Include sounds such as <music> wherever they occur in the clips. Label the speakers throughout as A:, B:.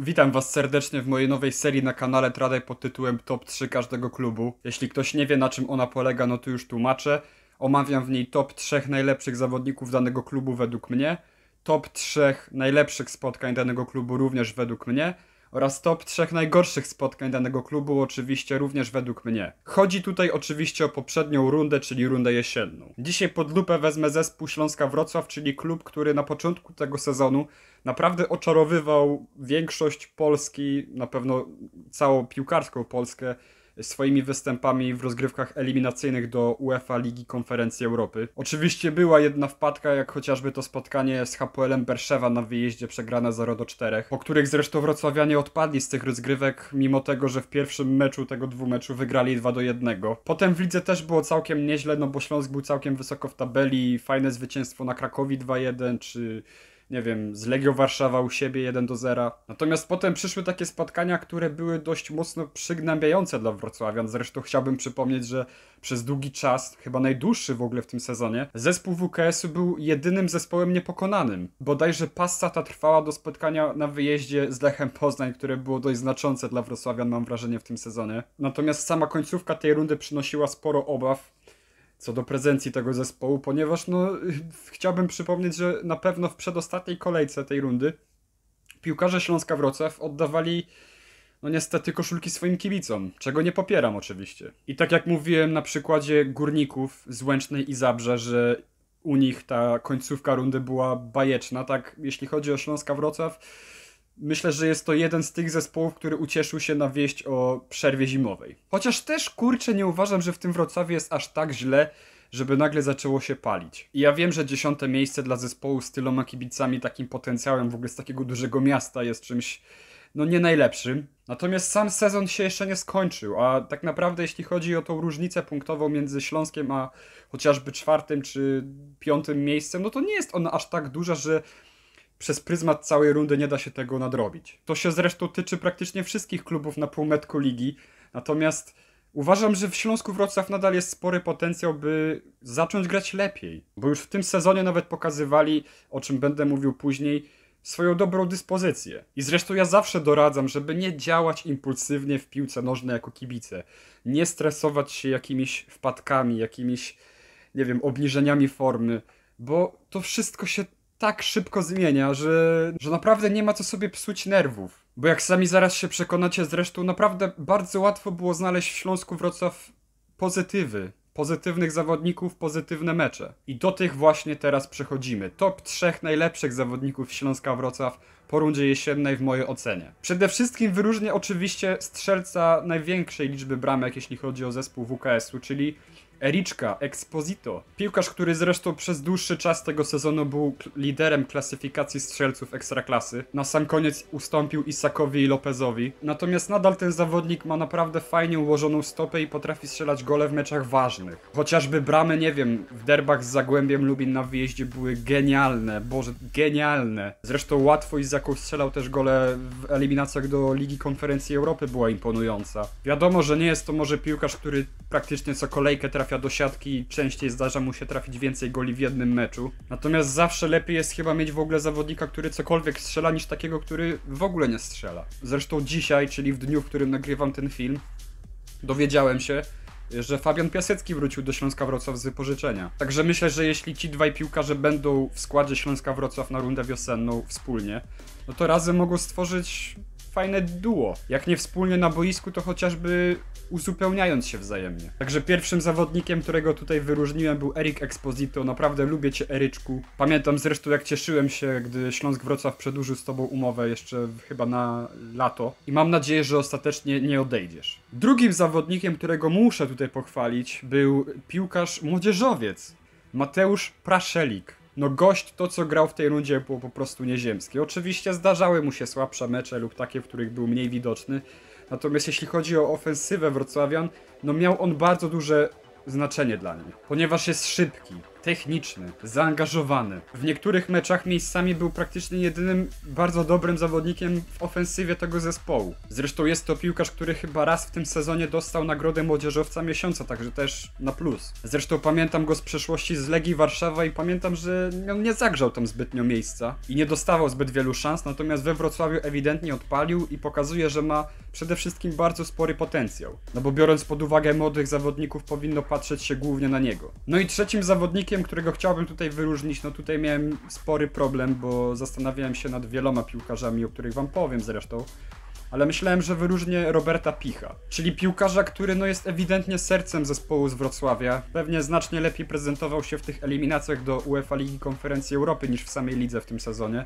A: Witam Was serdecznie w mojej nowej serii na kanale Tradek pod tytułem Top 3 każdego klubu. Jeśli ktoś nie wie na czym ona polega, no to już tłumaczę. Omawiam w niej top 3 najlepszych zawodników danego klubu według mnie, top 3 najlepszych spotkań danego klubu również według mnie oraz top 3 najgorszych spotkań danego klubu oczywiście również według mnie. Chodzi tutaj oczywiście o poprzednią rundę, czyli rundę jesienną. Dzisiaj pod lupę wezmę zespół Śląska Wrocław, czyli klub, który na początku tego sezonu naprawdę oczarowywał większość Polski, na pewno całą piłkarską Polskę, swoimi występami w rozgrywkach eliminacyjnych do UEFA Ligi Konferencji Europy. Oczywiście była jedna wpadka, jak chociażby to spotkanie z Hapoelem Berszewa na wyjeździe przegrane 0 do 4, po których zresztą wrocławianie odpadli z tych rozgrywek, mimo tego, że w pierwszym meczu tego dwumeczu wygrali 2 do 1. Potem w lidze też było całkiem nieźle, no bo Śląsk był całkiem wysoko w tabeli, fajne zwycięstwo na Krakowi 2-1, czy nie wiem, z Legio Warszawa u siebie 1 do 0. Natomiast potem przyszły takie spotkania, które były dość mocno przygnębiające dla Wrocławia. Zresztą chciałbym przypomnieć, że przez długi czas, chyba najdłuższy w ogóle w tym sezonie, zespół WKS-u był jedynym zespołem niepokonanym. Bodajże passa ta trwała do spotkania na wyjeździe z Lechem Poznań, które było dość znaczące dla Wrocławia. mam wrażenie, w tym sezonie. Natomiast sama końcówka tej rundy przynosiła sporo obaw co do prezencji tego zespołu, ponieważ no, <laughs> chciałbym przypomnieć, że na pewno w przedostatniej kolejce tej rundy piłkarze Śląska Wrocław oddawali no niestety koszulki swoim kibicom, czego nie popieram oczywiście. I tak jak mówiłem na przykładzie górników z Łęcznej i Zabrze, że u nich ta końcówka rundy była bajeczna, tak jeśli chodzi o Śląska Wrocław, Myślę, że jest to jeden z tych zespołów, który ucieszył się na wieść o przerwie zimowej. Chociaż też kurczę nie uważam, że w tym Wrocławiu jest aż tak źle, żeby nagle zaczęło się palić. I ja wiem, że dziesiąte miejsce dla zespołu z tyloma kibicami, takim potencjałem w ogóle z takiego dużego miasta jest czymś no nie najlepszym. Natomiast sam sezon się jeszcze nie skończył, a tak naprawdę jeśli chodzi o tą różnicę punktową między Śląskiem a chociażby czwartym czy piątym miejscem, no to nie jest ona aż tak duża, że przez pryzmat całej rundy nie da się tego nadrobić. To się zresztą tyczy praktycznie wszystkich klubów na półmetku ligi, natomiast uważam, że w Śląsku Wrocław nadal jest spory potencjał, by zacząć grać lepiej, bo już w tym sezonie nawet pokazywali, o czym będę mówił później, swoją dobrą dyspozycję. I zresztą ja zawsze doradzam, żeby nie działać impulsywnie w piłce nożnej jako kibice. Nie stresować się jakimiś wpadkami, jakimiś, nie wiem, obniżeniami formy, bo to wszystko się tak szybko zmienia, że, że naprawdę nie ma co sobie psuć nerwów. Bo jak sami zaraz się przekonacie, zresztą naprawdę bardzo łatwo było znaleźć w Śląsku Wrocław pozytywy. Pozytywnych zawodników, pozytywne mecze. I do tych właśnie teraz przechodzimy. Top trzech najlepszych zawodników Śląska Wrocław po rundzie jesiennej w mojej ocenie. Przede wszystkim wyróżnię oczywiście strzelca największej liczby bramek, jeśli chodzi o zespół WKS-u, czyli Ericzka, Exposito. Piłkarz, który zresztą przez dłuższy czas tego sezonu był liderem klasyfikacji strzelców ekstraklasy. Na sam koniec ustąpił Isakowi i Lopezowi. Natomiast nadal ten zawodnik ma naprawdę fajnie ułożoną stopę i potrafi strzelać gole w meczach ważnych. Chociażby bramy, nie wiem, w derbach z Zagłębiem Lubin na wyjeździe były genialne. Boże, genialne. Zresztą łatwość, z jaką strzelał też gole w eliminacjach do Ligi Konferencji Europy była imponująca. Wiadomo, że nie jest to może piłkarz, który praktycznie co kolejkę trafi trafia do siatki i częściej zdarza mu się trafić więcej goli w jednym meczu. Natomiast zawsze lepiej jest chyba mieć w ogóle zawodnika, który cokolwiek strzela, niż takiego, który w ogóle nie strzela. Zresztą dzisiaj, czyli w dniu, w którym nagrywam ten film, dowiedziałem się, że Fabian Piasecki wrócił do Śląska Wrocław z wypożyczenia. Także myślę, że jeśli ci dwaj piłkarze będą w składzie Śląska Wrocław na rundę wiosenną wspólnie, no to razem mogą stworzyć fajne duo. Jak nie wspólnie na boisku, to chociażby uzupełniając się wzajemnie. Także pierwszym zawodnikiem, którego tutaj wyróżniłem był Erik Exposito. Naprawdę lubię cię Eryczku. Pamiętam zresztą jak cieszyłem się, gdy Śląsk Wrocław przedłużył z tobą umowę jeszcze chyba na lato i mam nadzieję, że ostatecznie nie odejdziesz. Drugim zawodnikiem, którego muszę tutaj pochwalić był piłkarz młodzieżowiec Mateusz Praszelik no gość to, co grał w tej rundzie było po prostu nieziemskie. Oczywiście zdarzały mu się słabsze mecze lub takie, w których był mniej widoczny. Natomiast jeśli chodzi o ofensywę Wrocławian, no miał on bardzo duże znaczenie dla nich, ponieważ jest szybki, techniczny, zaangażowany. W niektórych meczach miejscami był praktycznie jedynym bardzo dobrym zawodnikiem w ofensywie tego zespołu. Zresztą jest to piłkarz, który chyba raz w tym sezonie dostał nagrodę młodzieżowca miesiąca, także też na plus. Zresztą pamiętam go z przeszłości z Legii Warszawa i pamiętam, że on nie zagrzał tam zbytnio miejsca i nie dostawał zbyt wielu szans, natomiast we Wrocławiu ewidentnie odpalił i pokazuje, że ma przede wszystkim bardzo spory potencjał. No bo biorąc pod uwagę młodych zawodników powinno patrzeć się głównie na niego. No i trzecim zawodnikiem zawodnikiem, którego chciałbym tutaj wyróżnić, no tutaj miałem spory problem, bo zastanawiałem się nad wieloma piłkarzami, o których wam powiem zresztą, ale myślałem, że wyróżnię Roberta Picha, czyli piłkarza, który no jest ewidentnie sercem zespołu z Wrocławia. Pewnie znacznie lepiej prezentował się w tych eliminacjach do UEFA Ligi Konferencji Europy niż w samej lidze w tym sezonie.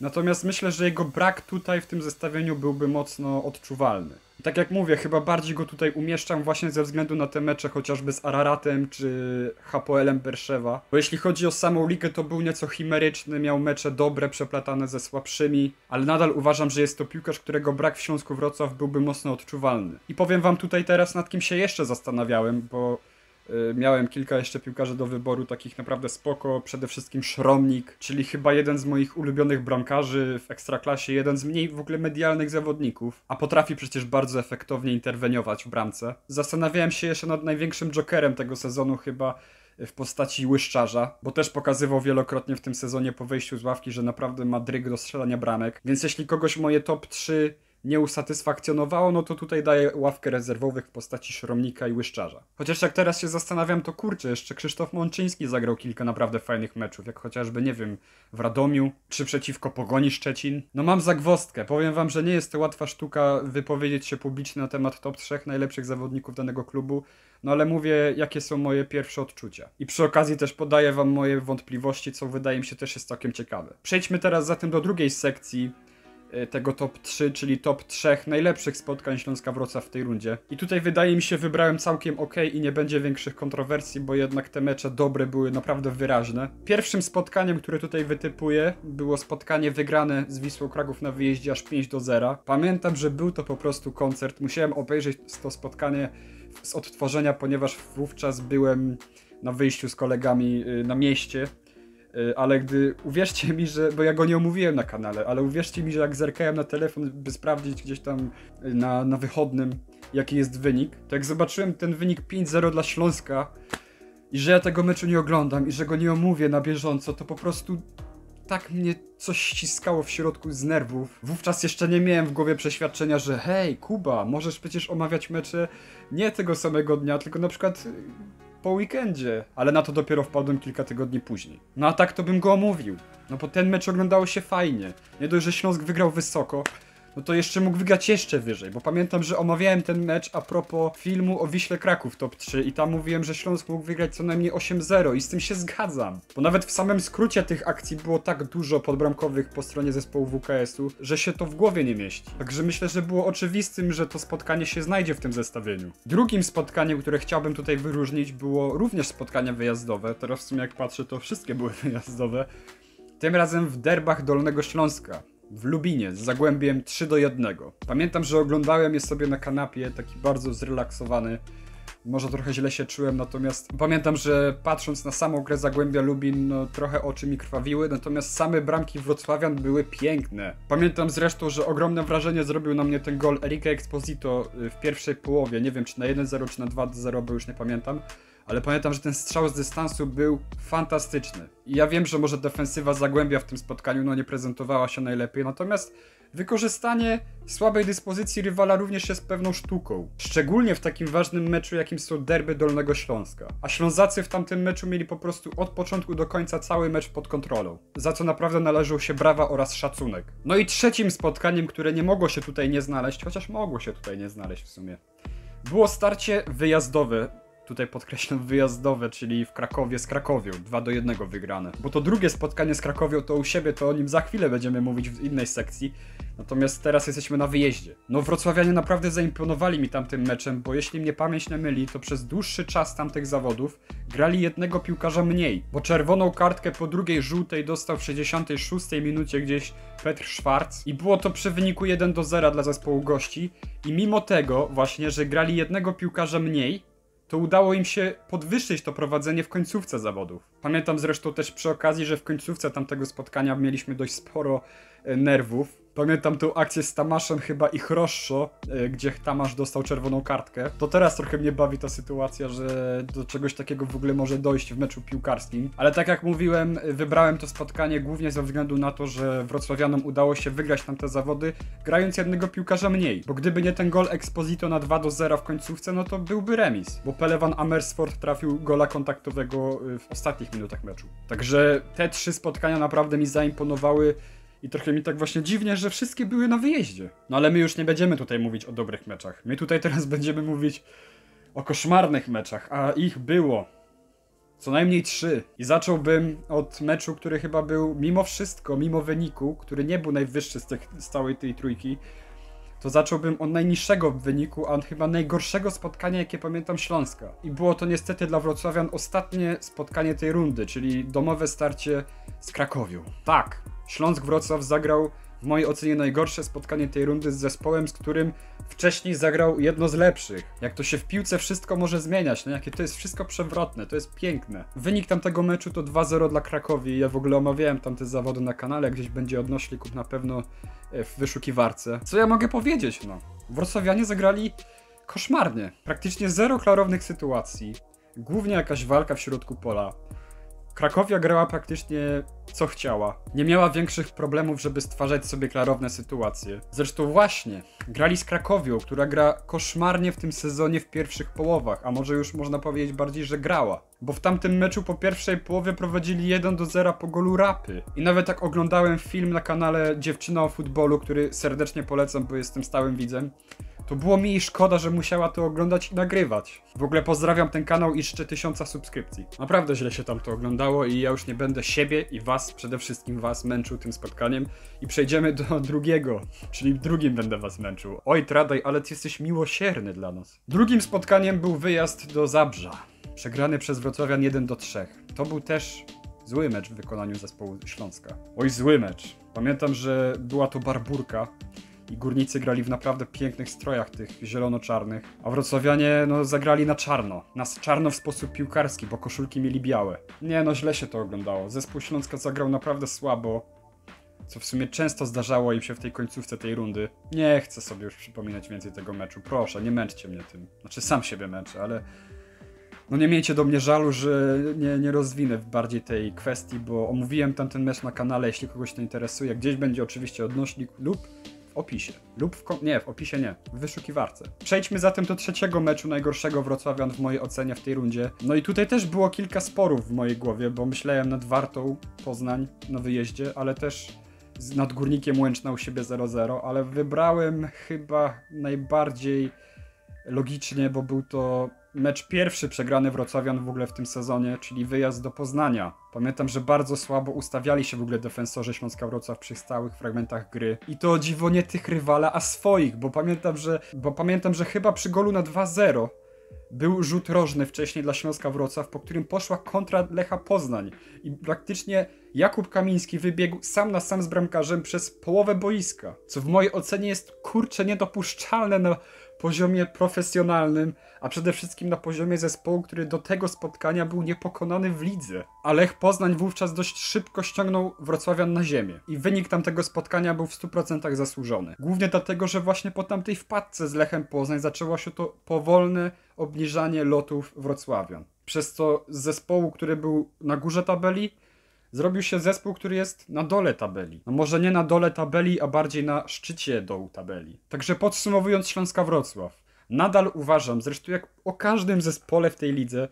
A: Natomiast myślę, że jego brak tutaj w tym zestawieniu byłby mocno odczuwalny. Tak jak mówię, chyba bardziej go tutaj umieszczam właśnie ze względu na te mecze chociażby z Araratem czy Hapoelem Berszewa. Bo jeśli chodzi o samą ligę, to był nieco chimeryczny, miał mecze dobre, przeplatane ze słabszymi, ale nadal uważam, że jest to piłkarz, którego brak w Śląsku Wrocław byłby mocno odczuwalny. I powiem wam tutaj teraz, nad kim się jeszcze zastanawiałem, bo Y, miałem kilka jeszcze piłkarzy do wyboru, takich naprawdę spoko. Przede wszystkim Szromnik, czyli chyba jeden z moich ulubionych bramkarzy w ekstraklasie, jeden z mniej w ogóle medialnych zawodników, a potrafi przecież bardzo efektownie interweniować w bramce. Zastanawiałem się jeszcze nad największym jokerem tego sezonu, chyba w postaci łyszczarza, bo też pokazywał wielokrotnie w tym sezonie po wyjściu z ławki, że naprawdę ma dryg do strzelania bramek. Więc jeśli kogoś moje top 3 nie usatysfakcjonowało, no to tutaj daję ławkę rezerwowych w postaci Szromnika i Łyszczarza. Chociaż jak teraz się zastanawiam, to kurczę, jeszcze Krzysztof Mączyński zagrał kilka naprawdę fajnych meczów, jak chociażby, nie wiem, w Radomiu, czy przeciwko Pogoni Szczecin. No mam zagwostkę, powiem wam, że nie jest to łatwa sztuka wypowiedzieć się publicznie na temat top 3 najlepszych zawodników danego klubu, no ale mówię, jakie są moje pierwsze odczucia. I przy okazji też podaję wam moje wątpliwości, co wydaje mi się też jest całkiem ciekawe. Przejdźmy teraz zatem do drugiej sekcji, E, tego top 3, czyli top 3 najlepszych spotkań Śląska Wrocław w tej rundzie. I tutaj wydaje mi się wybrałem całkiem ok i nie będzie większych kontrowersji, bo jednak te mecze dobre były naprawdę wyraźne. Pierwszym spotkaniem, które tutaj wytypuję, było spotkanie wygrane z Wisłą Kraków na wyjeździe aż 5 do 0. Pamiętam, że był to po prostu koncert. Musiałem obejrzeć to spotkanie z odtworzenia, ponieważ wówczas byłem na wyjściu z kolegami y, na mieście Y, ale gdy, uwierzcie mi, że, bo ja go nie omówiłem na kanale, ale uwierzcie mi, że jak zerkałem na telefon, by sprawdzić gdzieś tam y, na, na wychodnym, jaki jest wynik, to jak zobaczyłem ten wynik 5-0 dla Śląska i że ja tego meczu nie oglądam i że go nie omówię na bieżąco, to po prostu tak mnie coś ściskało w środku z nerwów. Wówczas jeszcze nie miałem w głowie przeświadczenia, że hej, Kuba, możesz przecież omawiać mecze nie tego samego dnia, tylko na przykład y, po weekendzie, ale na to dopiero wpadłem kilka tygodni później. No a tak to bym go omówił, no bo ten mecz oglądało się fajnie. Nie dość, że Śląsk wygrał wysoko, no to jeszcze mógł wygrać jeszcze wyżej, bo pamiętam, że omawiałem ten mecz a propos filmu o Wiśle Kraków top 3 i tam mówiłem, że Śląsk mógł wygrać co najmniej 8-0 i z tym się zgadzam. Bo nawet w samym skrócie tych akcji było tak dużo podbramkowych po stronie zespołu WKS-u, że się to w głowie nie mieści. Także myślę, że było oczywistym, że to spotkanie się znajdzie w tym zestawieniu. Drugim spotkaniem, które chciałbym tutaj wyróżnić było również spotkania wyjazdowe. Teraz w sumie jak patrzę, to wszystkie były <laughs> wyjazdowe. Tym razem w derbach Dolnego Śląska w Lubinie z Zagłębiem 3 do 1. Pamiętam, że oglądałem je sobie na kanapie, taki bardzo zrelaksowany. Może trochę źle się czułem, natomiast pamiętam, że patrząc na samą grę Zagłębia Lubin, no, trochę oczy mi krwawiły, natomiast same bramki Wrocławian były piękne. Pamiętam zresztą, że ogromne wrażenie zrobił na mnie ten gol Erika Exposito y, w pierwszej połowie, nie wiem czy na 1-0 czy na 2-0, bo już nie pamiętam ale pamiętam, że ten strzał z dystansu był fantastyczny. I ja wiem, że może defensywa Zagłębia w tym spotkaniu no, nie prezentowała się najlepiej, natomiast wykorzystanie słabej dyspozycji rywala również jest pewną sztuką. Szczególnie w takim ważnym meczu, jakim są derby Dolnego Śląska. A Ślązacy w tamtym meczu mieli po prostu od początku do końca cały mecz pod kontrolą. Za co naprawdę należą się brawa oraz szacunek. No i trzecim spotkaniem, które nie mogło się tutaj nie znaleźć, chociaż mogło się tutaj nie znaleźć w sumie, było starcie wyjazdowe tutaj podkreślam wyjazdowe, czyli w Krakowie z Krakowią, 2 do 1 wygrane. Bo to drugie spotkanie z Krakowią to u siebie, to o nim za chwilę będziemy mówić w innej sekcji. Natomiast teraz jesteśmy na wyjeździe. No wrocławianie naprawdę zaimponowali mi tamtym meczem, bo jeśli mnie pamięć nie myli, to przez dłuższy czas tamtych zawodów grali jednego piłkarza mniej, bo czerwoną kartkę po drugiej żółtej dostał w 66 minucie gdzieś Petr Schwarz i było to przy wyniku 1 do 0 dla zespołu gości i mimo tego właśnie, że grali jednego piłkarza mniej, to udało im się podwyższyć to prowadzenie w końcówce zawodów. Pamiętam zresztą też przy okazji, że w końcówce tamtego spotkania mieliśmy dość sporo e, nerwów, Pamiętam tą akcję z Tamaszem chyba i Chroszczo, e, gdzie Tamasz dostał czerwoną kartkę. To teraz trochę mnie bawi ta sytuacja, że do czegoś takiego w ogóle może dojść w meczu piłkarskim. Ale tak jak mówiłem, wybrałem to spotkanie głównie ze względu na to, że wrocławianom udało się wygrać tamte zawody, grając jednego piłkarza mniej. Bo gdyby nie ten gol Exposito na 2 do 0 w końcówce, no to byłby remis. Bo Pelewan Amersfoort trafił gola kontaktowego e, w ostatnich minutach meczu. Także te trzy spotkania naprawdę mi zaimponowały i trochę mi tak właśnie dziwnie, że wszystkie były na wyjeździe. No ale my już nie będziemy tutaj mówić o dobrych meczach. My tutaj teraz <laughs> będziemy mówić o koszmarnych meczach, a ich było co najmniej trzy. I zacząłbym od meczu, który chyba był mimo wszystko, mimo wyniku, który nie był najwyższy z, tych, z całej tej trójki, to zacząłbym od najniższego wyniku, a chyba najgorszego spotkania, jakie pamiętam Śląska. I było to niestety dla wrocławian ostatnie spotkanie tej rundy, czyli domowe starcie z Krakowią. Tak, Śląsk Wrocław zagrał w mojej ocenie najgorsze spotkanie tej rundy z zespołem, z którym wcześniej zagrał jedno z lepszych. Jak to się w piłce wszystko może zmieniać, no jakie to jest wszystko przewrotne, to jest piękne. Wynik tamtego meczu to 2-0 dla Krakowi. Ja w ogóle omawiałem tamte zawody na kanale, gdzieś będzie odnośnik na pewno e, w wyszukiwarce. Co ja mogę powiedzieć, no? Wrocławianie zagrali koszmarnie. Praktycznie zero klarownych sytuacji. Głównie jakaś walka w środku pola. Krakowia grała praktycznie co chciała. Nie miała większych problemów, żeby stwarzać sobie klarowne sytuacje. Zresztą właśnie, grali z Krakowią, która gra koszmarnie w tym sezonie w pierwszych połowach, a może już można powiedzieć bardziej, że grała. Bo w tamtym meczu po pierwszej połowie prowadzili 1 do 0 po golu rapy. I nawet tak oglądałem film na kanale Dziewczyna o futbolu, który serdecznie polecam, bo jestem stałym widzem. To było mi i szkoda, że musiała to oglądać i nagrywać. W ogóle pozdrawiam ten kanał i szczyt tysiąca subskrypcji. Naprawdę źle się tam to oglądało i ja już nie będę siebie i was, przede wszystkim was, męczył tym spotkaniem. I przejdziemy do <laughs> drugiego, czyli drugim będę was męczył. Oj, Tradaj, ale ty jesteś miłosierny dla nas. Drugim spotkaniem był wyjazd do Zabrza. Przegrany przez Wrocławian 1 do 3. To był też zły mecz w wykonaniu zespołu Śląska. Oj, zły mecz. Pamiętam, że była to barburka i górnicy grali w naprawdę pięknych strojach tych zielono-czarnych, a wrocławianie no zagrali na czarno, nas czarno w sposób piłkarski, bo koszulki mieli białe. Nie no, źle się to oglądało, zespół Śląska zagrał naprawdę słabo, co w sumie często zdarzało im się w tej końcówce tej rundy. Nie chcę sobie już przypominać więcej tego meczu. Proszę, nie męczcie mnie tym. Znaczy, sam siebie męczę, ale no nie miejcie do mnie żalu, że nie, nie rozwinę bardziej tej kwestii, bo omówiłem tamten mecz na kanale, jeśli kogoś to interesuje. Gdzieś będzie oczywiście odnośnik lub w opisie lub w. nie, w opisie nie, w wyszukiwarce. Przejdźmy zatem do trzeciego meczu najgorszego Wrocławian w mojej ocenie w tej rundzie. No i tutaj też było kilka sporów w mojej głowie, bo myślałem nad Wartą Poznań na wyjeździe, ale też nad Górnikiem Łęczna u siebie 0-0, ale wybrałem chyba najbardziej logicznie, bo był to mecz pierwszy przegrany Wrocławian w ogóle w tym sezonie, czyli wyjazd do Poznania. Pamiętam, że bardzo słabo ustawiali się w ogóle defensorzy Śląska Wrocław przy stałych fragmentach gry. I to dziwo nie tych rywala, a swoich, bo pamiętam, że, bo pamiętam, że chyba przy golu na 2-0 był rzut rożny wcześniej dla Śląska Wrocław, po którym poszła kontra Lecha Poznań. I praktycznie Jakub Kamiński wybiegł sam na sam z bramkarzem przez połowę boiska. Co w mojej ocenie jest kurcze niedopuszczalne na poziomie profesjonalnym, a przede wszystkim na poziomie zespołu, który do tego spotkania był niepokonany w lidze. A Lech Poznań wówczas dość szybko ściągnął Wrocławian na ziemię i wynik tamtego spotkania był w 100% zasłużony. Głównie dlatego, że właśnie po tamtej wpadce z Lechem Poznań zaczęło się to powolne obniżanie lotów Wrocławian. Przez co z zespołu, który był na górze tabeli, zrobił się zespół, który jest na dole tabeli. No może nie na dole tabeli, a bardziej na szczycie dołu tabeli. Także podsumowując Śląska Wrocław, nadal uważam, zresztą jak o każdym zespole w tej lidze,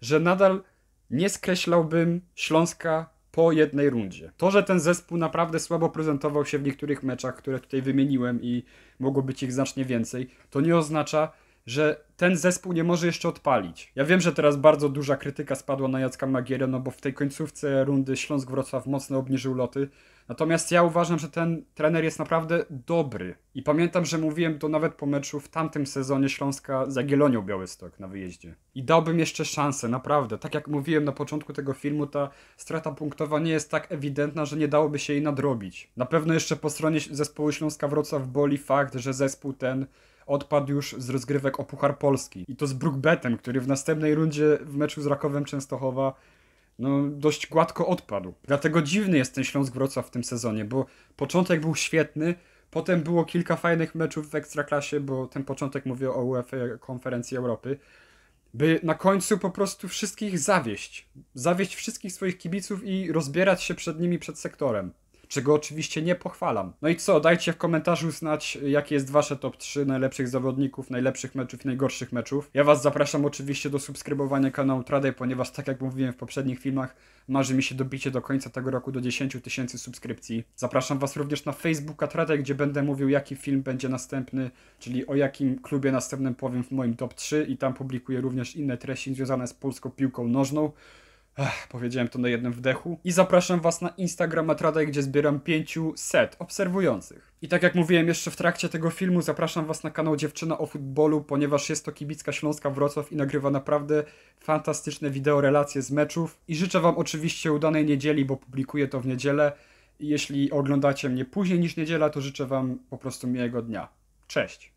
A: że nadal nie skreślałbym Śląska po jednej rundzie. To, że ten zespół naprawdę słabo prezentował się w niektórych meczach, które tutaj wymieniłem i mogło być ich znacznie więcej, to nie oznacza, że ten zespół nie może jeszcze odpalić. Ja wiem, że teraz bardzo duża krytyka spadła na Jacka Magierę, no bo w tej końcówce rundy Śląsk-Wrocław mocno obniżył loty. Natomiast ja uważam, że ten trener jest naprawdę dobry. I pamiętam, że mówiłem to nawet po meczu w tamtym sezonie Śląska z Jagiellonią Białystok na wyjeździe. I dałbym jeszcze szansę, naprawdę. Tak jak mówiłem na początku tego filmu, ta strata punktowa nie jest tak ewidentna, że nie dałoby się jej nadrobić. Na pewno jeszcze po stronie zespołu Śląska Wrocław boli fakt, że zespół ten odpadł już z rozgrywek o Puchar Polski. I to z Brookbetem, który w następnej rundzie w meczu z Rakowem Częstochowa no, dość gładko odpadł. Dlatego dziwny jest ten Śląsk Wrocław w tym sezonie, bo początek był świetny, potem było kilka fajnych meczów w Ekstraklasie, bo ten początek mówię o UEFA Konferencji Europy, by na końcu po prostu wszystkich zawieść. Zawieść wszystkich swoich kibiców i rozbierać się przed nimi, przed sektorem czego oczywiście nie pochwalam. No i co, dajcie w komentarzu znać, jakie jest wasze top 3 najlepszych zawodników, najlepszych meczów i najgorszych meczów. Ja was zapraszam oczywiście do subskrybowania kanału Traday, ponieważ tak jak mówiłem w poprzednich filmach, marzy mi się dobicie do końca tego roku do 10 tysięcy subskrypcji. Zapraszam was również na Facebooka Traday, gdzie będę mówił, jaki film będzie następny, czyli o jakim klubie następnym powiem w moim top 3 i tam publikuję również inne treści związane z polską piłką nożną. Ech, powiedziałem to na jednym wdechu. I zapraszam Was na Instagrama Trada, gdzie zbieram pięciu set obserwujących. I tak jak mówiłem jeszcze w trakcie tego filmu, zapraszam Was na kanał Dziewczyna o Futbolu, ponieważ jest to kibicka Śląska Wrocław i nagrywa naprawdę fantastyczne wideo relacje z meczów. I życzę Wam oczywiście udanej niedzieli, bo publikuję to w niedzielę. jeśli oglądacie mnie później niż niedziela, to życzę Wam po prostu miłego dnia. Cześć!